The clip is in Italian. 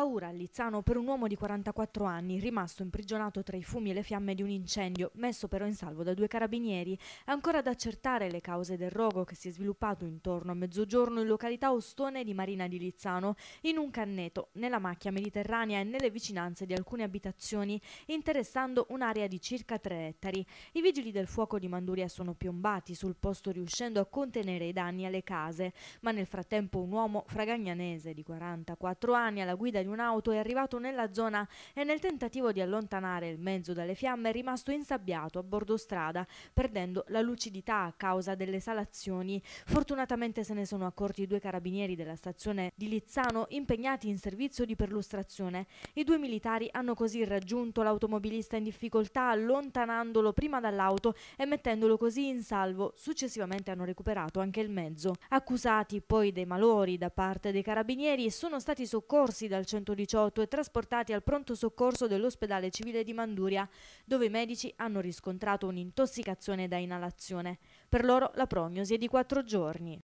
Paura a Lizzano per un uomo di 44 anni rimasto imprigionato tra i fumi e le fiamme di un incendio, messo però in salvo da due carabinieri. Ancora da accertare le cause del rogo che si è sviluppato intorno a mezzogiorno in località Ostone di Marina di Lizzano, in un canneto, nella macchia mediterranea e nelle vicinanze di alcune abitazioni, interessando un'area di circa 3 ettari. I vigili del fuoco di Manduria sono piombati sul posto riuscendo a contenere i danni alle case, ma nel frattempo un uomo fragagnanese di 44 anni alla guida di di un'auto è arrivato nella zona e nel tentativo di allontanare il mezzo dalle fiamme è rimasto insabbiato a bordo strada, perdendo la lucidità a causa delle salazioni. Fortunatamente se ne sono accorti i due carabinieri della stazione di Lizzano impegnati in servizio di perlustrazione. I due militari hanno così raggiunto l'automobilista in difficoltà allontanandolo prima dall'auto e mettendolo così in salvo. Successivamente hanno recuperato anche il mezzo. Accusati poi dei malori da parte dei carabinieri sono stati soccorsi dal 118 e trasportati al pronto soccorso dell'ospedale civile di Manduria, dove i medici hanno riscontrato un'intossicazione da inalazione. Per loro la prognosi è di quattro giorni.